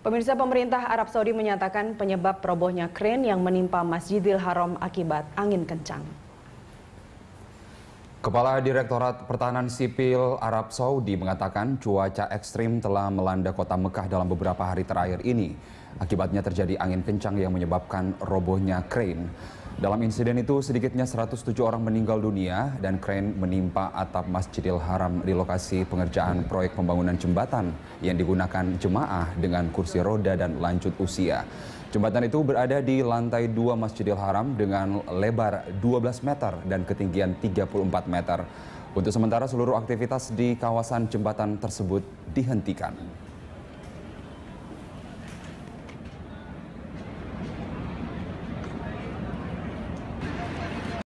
Pemirsa pemerintah Arab Saudi menyatakan penyebab robohnya kren yang menimpa Masjidil Haram akibat angin kencang. Kepala Direktorat Pertahanan Sipil Arab Saudi mengatakan cuaca ekstrim telah melanda kota Mekah dalam beberapa hari terakhir ini. Akibatnya terjadi angin kencang yang menyebabkan robohnya crane. Dalam insiden itu, sedikitnya 107 orang meninggal dunia dan kren menimpa atap Masjidil Haram di lokasi pengerjaan proyek pembangunan jembatan yang digunakan jemaah dengan kursi roda dan lanjut usia. Jembatan itu berada di lantai 2 Masjidil Haram dengan lebar 12 meter dan ketinggian 34 meter. Untuk sementara seluruh aktivitas di kawasan jembatan tersebut dihentikan.